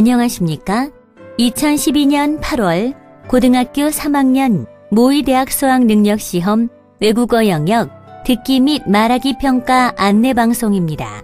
안녕하십니까? 2012년 8월 고등학교 3학년 모의대학 수학능력시험 외국어 영역 듣기 및 말하기 평가 안내 방송입니다.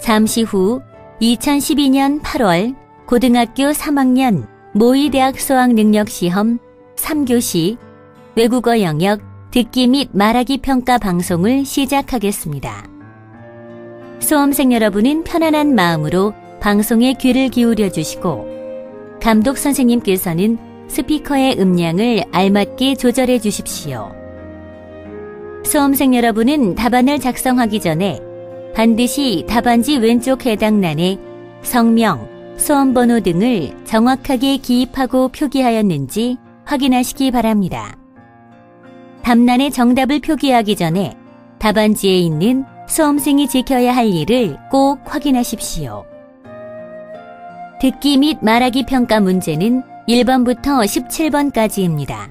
잠시 후 2012년 8월 고등학교 3학년 모의대학 수학능력시험 3교시 외국어 영역 듣기 및 말하기 평가 방송을 시작하겠습니다. 수험생 여러분은 편안한 마음으로 방송에 귀를 기울여 주시고 감독 선생님께서는 스피커의 음량을 알맞게 조절해 주십시오. 수험생 여러분은 답안을 작성하기 전에 반드시 답안지 왼쪽 해당란에 성명, 수험번호 등을 정확하게 기입하고 표기하였는지 확인하시기 바랍니다. 답란에 정답을 표기하기 전에 답안지에 있는 수험생이 지켜야 할 일을 꼭 확인하십시오. 듣기 및 말하기 평가 문제는 1번부터 17번까지입니다.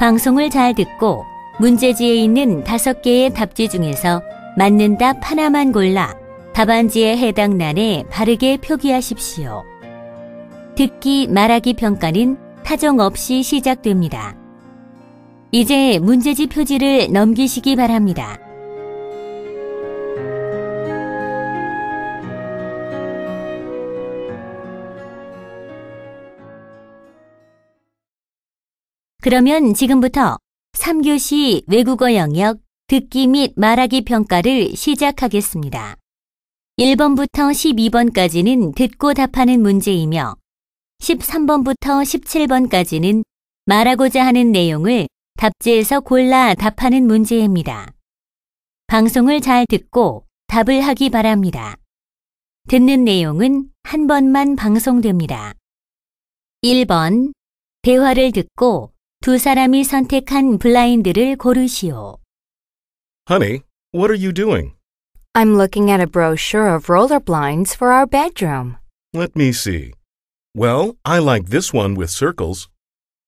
방송을 잘 듣고 문제지에 있는 5개의 답지 중에서 맞는 답 하나만 골라 답안지에 해당 란에 바르게 표기하십시오. 듣기 말하기 평가는 타정 없이 시작됩니다. 이제 문제지 표지를 넘기시기 바랍니다. 그러면 지금부터 3교시 외국어 영역 듣기 및 말하기 평가를 시작하겠습니다. 1번부터 12번까지는 듣고 답하는 문제이며 13번부터 17번까지는 말하고자 하는 내용을 답지에서 골라 답하는 문제입니다. 방송을 잘 듣고 답을 하기 바랍니다. 듣는 내용은 한 번만 방송됩니다. 1번. 대화를 듣고 두 사람이 선택한 블라인드를 고르시오. Honey, what are you doing? I'm looking at a brochure of roller blinds for our bedroom. Let me see. Well, I like this one with circles.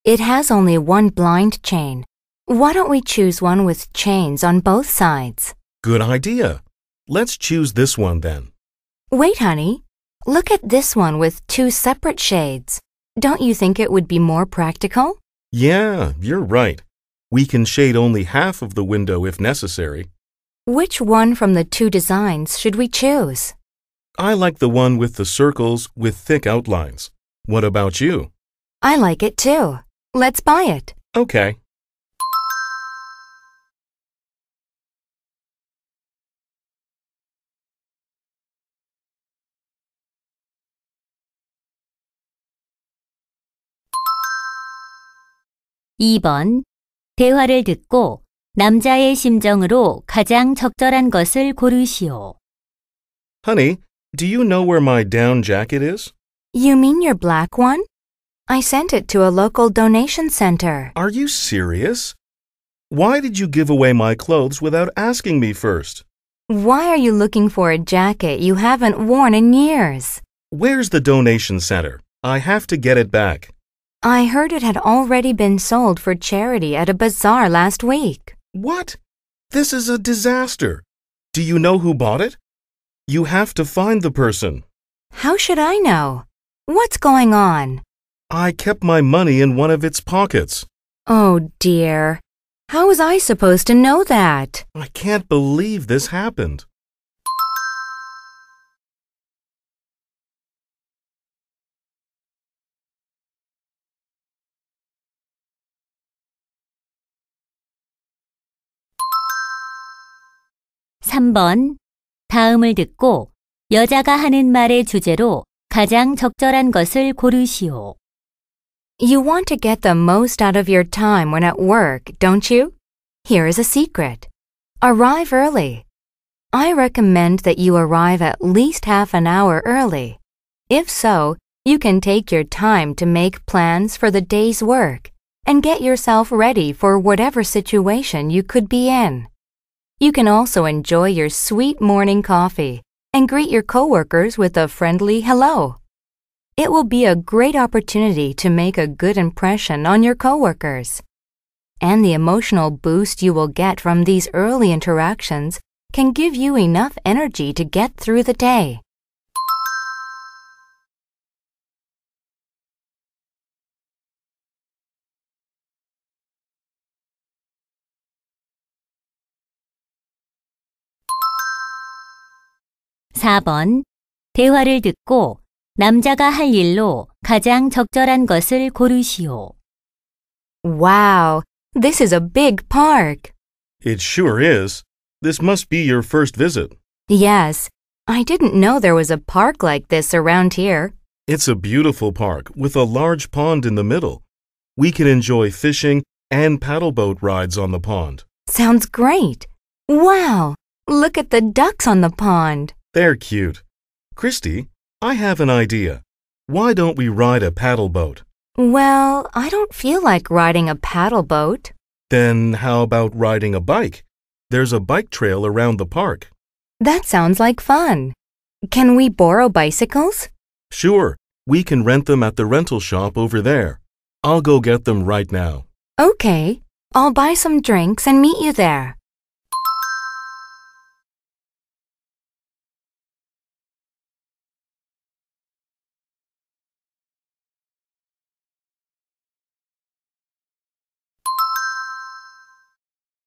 It has only one blind chain. Why don't we choose one with chains on both sides? Good idea. Let's choose this one then. Wait, honey. Look at this one with two separate shades. Don't you think it would be more practical? Yeah, you're right. We can shade only half of the window if necessary. Which one from the two designs should we choose? I like the one with the circles with thick outlines. What about you? I like it too. Let's buy it. Okay. 2번 대화를 듣고 남자의 심정으로 가장 적절한 것을 고르시오. Honey, do you know where my down jacket is? You mean your black one? I sent it to a local donation center. Are you serious? Why did you give away my clothes without asking me first? Why are you looking for a jacket you haven't worn in years? Where's the donation center? I have to get it back. I heard it had already been sold for charity at a bazaar last week. What? This is a disaster. Do you know who bought it? You have to find the person. How should I know? What's going on? I kept my money in one of its pockets. Oh dear. How was I supposed to know that? I can't believe this happened. 3번. 다음을 듣고 여자가 하는 말의 주제로 가장 적절한 것을 고르시오. You want to get the most out of your time when at work, don't you? Here is a secret. Arrive early. I recommend that you arrive at least half an hour early. If so, you can take your time to make plans for the day's work and get yourself ready for whatever situation you could be in. You can also enjoy your sweet morning coffee and greet your coworkers with a friendly hello. It will be a great opportunity to make a good impression on your coworkers. And the emotional boost you will get from these early interactions can give you enough energy to get through the day. 4번. 대화를 듣고 남자가 할 일로 가장 적절한 것을 고르시오. Wow, this is a big park. It sure is. This must be your first visit. Yes. I didn't know there was a park like this around here. It's a beautiful park with a large pond in the middle. We can enjoy fishing and paddleboat rides on the pond. Sounds great. Wow! Look at the ducks on the pond. They're cute. Christy, I have an idea. Why don't we ride a paddle boat? Well, I don't feel like riding a paddle boat. Then how about riding a bike? There's a bike trail around the park. That sounds like fun. Can we borrow bicycles? Sure. We can rent them at the rental shop over there. I'll go get them right now. Okay. I'll buy some drinks and meet you there.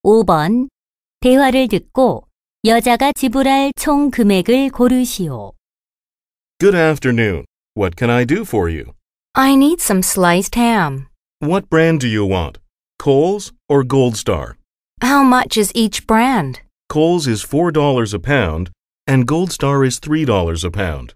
5번 대화를 듣고 여자가 지불할 총 금액을 고르시오. Good afternoon. What can I do for you? I need some sliced ham. What brand do you want? Coles or Gold Star? How much is each brand? Coles is $4 a pound and Gold Star is $3 a pound.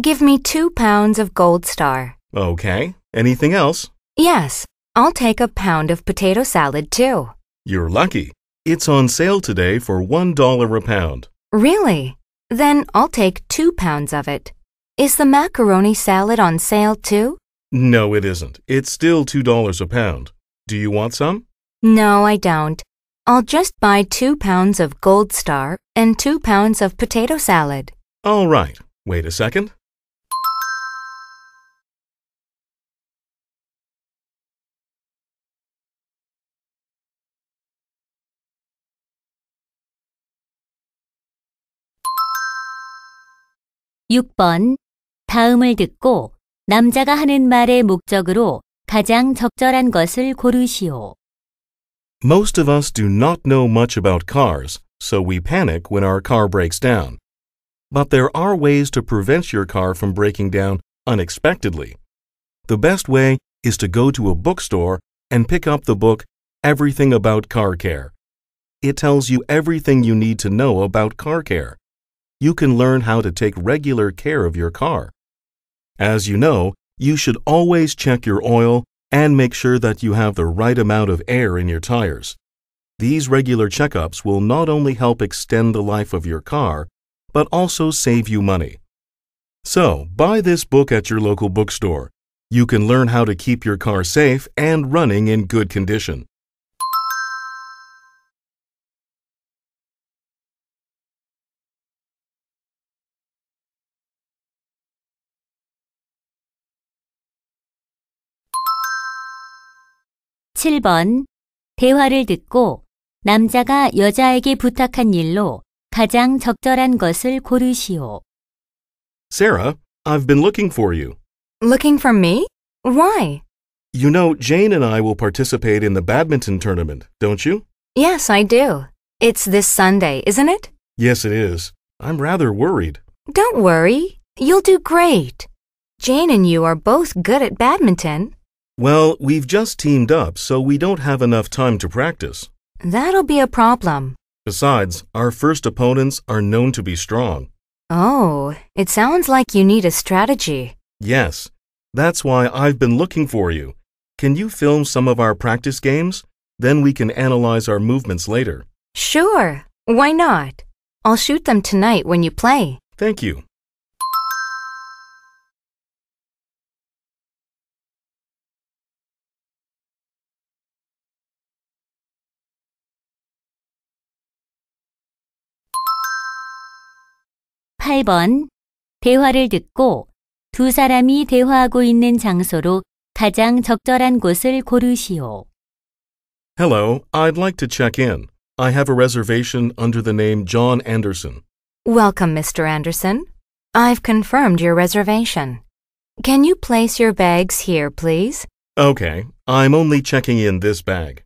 Give me two pounds of Gold Star. Okay. Anything else? Yes. I'll take a pound of potato salad too. You're lucky. It's on sale today for $1 a pound. Really? Then I'll take two pounds of it. Is the macaroni salad on sale too? No, it isn't. It's still $2 a pound. Do you want some? No, I don't. I'll just buy two pounds of Gold Star and two pounds of potato salad. All right. Wait a second. 6번. 다음을 듣고 남자가 하는 말의 목적으로 가장 적절한 것을 고르시오. Most of us do not know much about cars, so we panic when our car breaks down. But there are ways to prevent your car from breaking down unexpectedly. The best way is to go to a bookstore and pick up the book Everything About Car Care. It tells you everything you need to know about car care you can learn how to take regular care of your car. As you know, you should always check your oil and make sure that you have the right amount of air in your tires. These regular checkups will not only help extend the life of your car, but also save you money. So, buy this book at your local bookstore. You can learn how to keep your car safe and running in good condition. 7번 대화를 듣고 남자가 여자에게 부탁한 일로 가장 적절한 것을 고르시오. Sarah, I've been looking for you. Looking for me? Why? You know, Jane and I will participate in the badminton tournament, don't you? Yes, I do. It's this Sunday, isn't it? Yes, it is. I'm rather worried. Don't worry. You'll do great. Jane and you are both good at badminton. Well, we've just teamed up, so we don't have enough time to practice. That'll be a problem. Besides, our first opponents are known to be strong. Oh, it sounds like you need a strategy. Yes, that's why I've been looking for you. Can you film some of our practice games? Then we can analyze our movements later. Sure, why not? I'll shoot them tonight when you play. Thank you. 8번 대화를 듣고 두 사람이 대화하고 있는 장소로 가장 적절한 곳을 고르시오. Hello, I'd like to check in. I have a reservation under the name John Anderson. Welcome, Mr. Anderson. I've confirmed your reservation. Can you place your bags here, please? Okay, I'm only checking in this bag.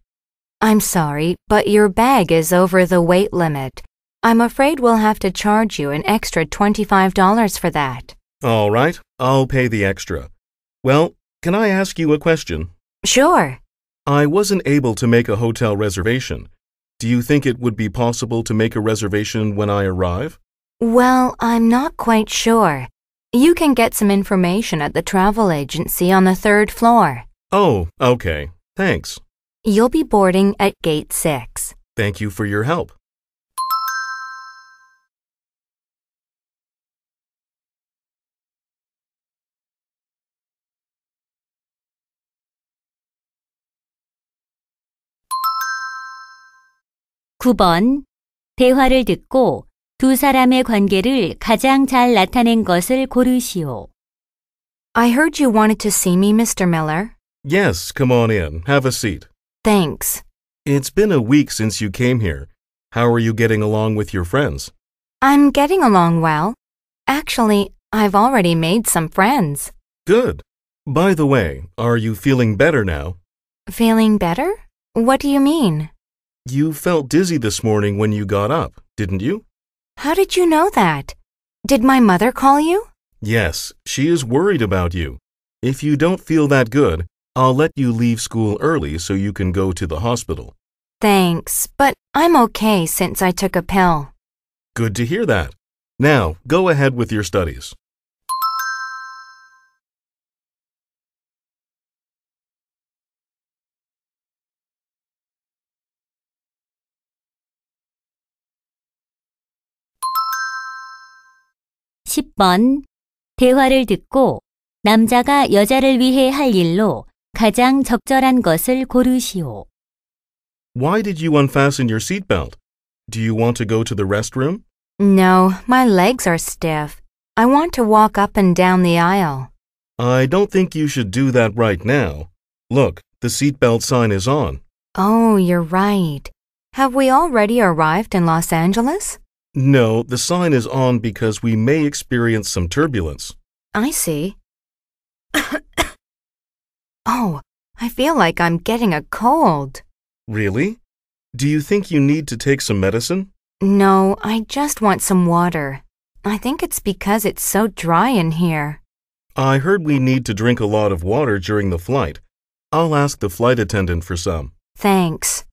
I'm sorry, but your bag is over the weight limit. I'm afraid we'll have to charge you an extra $25 for that. All right, I'll pay the extra. Well, can I ask you a question? Sure. I wasn't able to make a hotel reservation. Do you think it would be possible to make a reservation when I arrive? Well, I'm not quite sure. You can get some information at the travel agency on the third floor. Oh, okay. Thanks. You'll be boarding at gate six. Thank you for your help. 9번 대화를 듣고 두 사람의 관계를 가장 잘 나타낸 것을 고르시오. I heard you wanted to see me, Mr. Miller. Yes, come on in. Have a seat. Thanks. It's been a week since you came here. How are you getting along with your friends? I'm getting along well. Actually, I've already made some friends. Good. By the way, are you feeling better now? Feeling better? What do you mean? You felt dizzy this morning when you got up, didn't you? How did you know that? Did my mother call you? Yes, she is worried about you. If you don't feel that good, I'll let you leave school early so you can go to the hospital. Thanks, but I'm okay since I took a pill. Good to hear that. Now, go ahead with your studies. 번 대화를 듣고 남자가 여자를 위해 할 일로 가장 적절한 것을 고르시오. Why did you unfasten your seatbelt? Do you want to go to the restroom? No, my legs are stiff. I want to walk up and down the aisle. I don't think you should do that right now. Look, the seatbelt sign is on. Oh, you're right. Have we already arrived in Los Angeles? No, the sign is on because we may experience some turbulence. I see. oh, I feel like I'm getting a cold. Really? Do you think you need to take some medicine? No, I just want some water. I think it's because it's so dry in here. I heard we need to drink a lot of water during the flight. I'll ask the flight attendant for some. Thanks.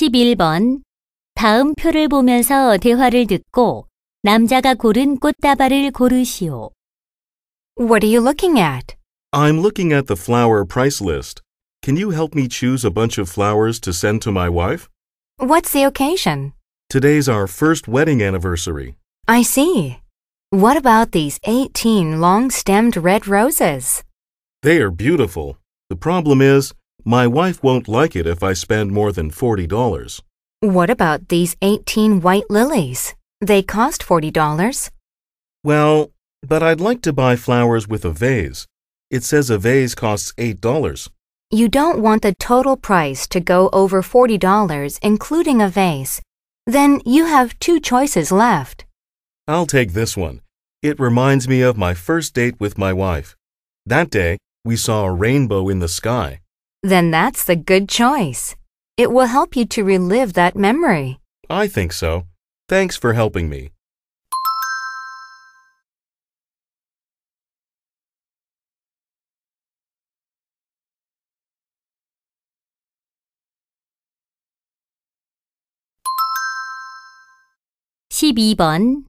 11번. 다음 표를 보면서 대화를 듣고 남자가 고른 꽃다발을 고르시오. What are you looking at? I'm looking at the flower price list. Can you help me choose a bunch of flowers to send to my wife? What's the occasion? Today's our first wedding anniversary. I see. What about these 18 long stemmed red roses? They are beautiful. The problem is, my wife won't like it if I spend more than $40. What about these 18 white lilies? They cost $40. Well, but I'd like to buy flowers with a vase. It says a vase costs $8. You don't want the total price to go over $40, including a vase. Then you have two choices left. I'll take this one. It reminds me of my first date with my wife. That day, we saw a rainbow in the sky. Then that's the good choice. It will help you to relive that memory. I think so. Thanks for helping me. (12번)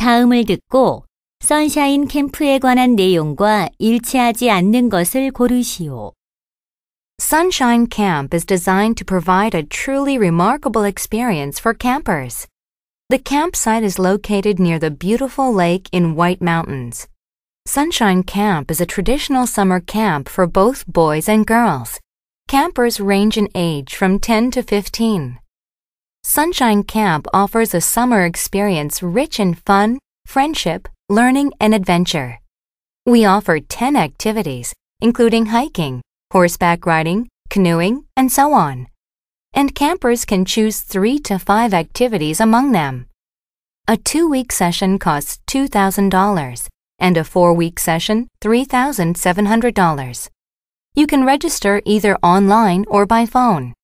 다음을 듣고 선샤인 캠프에 관한 내용과 일치하지 않는 것을 고르시오. Sunshine Camp is designed to provide a truly remarkable experience for campers. The campsite is located near the beautiful lake in White Mountains. Sunshine Camp is a traditional summer camp for both boys and girls. Campers range in age from 10 to 15. Sunshine Camp offers a summer experience rich in fun, friendship, learning, and adventure. We offer 10 activities, including hiking, horseback riding, canoeing, and so on. And campers can choose three to five activities among them. A two week session costs $2,000 and a four week session $3,700. You can register either online or by phone.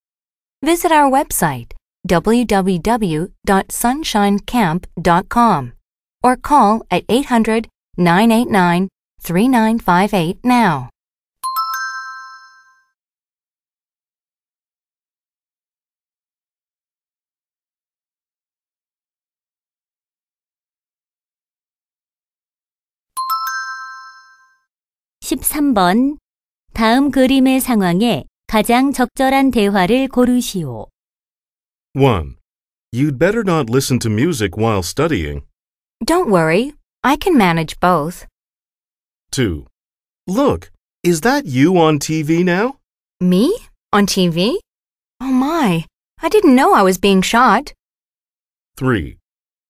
Visit our website www.sunshinecamp.com or call at 800 989 3958 now. 3번. 다음 그림의 상황에 가장 적절한 대화를 고르시오. 1. You'd better not listen to music while studying. Don't worry. I can manage both. 2. Look, is that you on TV now? Me? On TV? Oh my, I didn't know I was being shot. 3.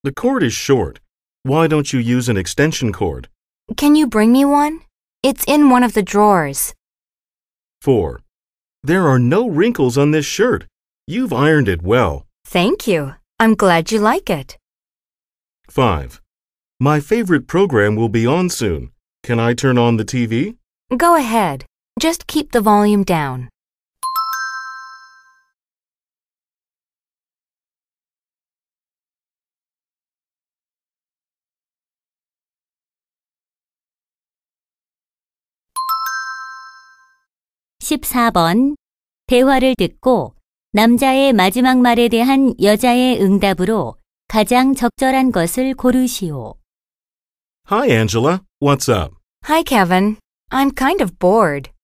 The cord is short. Why don't you use an extension cord? Can you bring me one? It's in one of the drawers. 4. There are no wrinkles on this shirt. You've ironed it well. Thank you. I'm glad you like it. 5. My favorite program will be on soon. Can I turn on the TV? Go ahead. Just keep the volume down. 14번 대화를 듣고 남자의 마지막 말에 대한 여자의 응답으로 가장 적절한 것을 고르시오. Hi, Angela. What's up? Hi, Kevin. I'm kind of bored.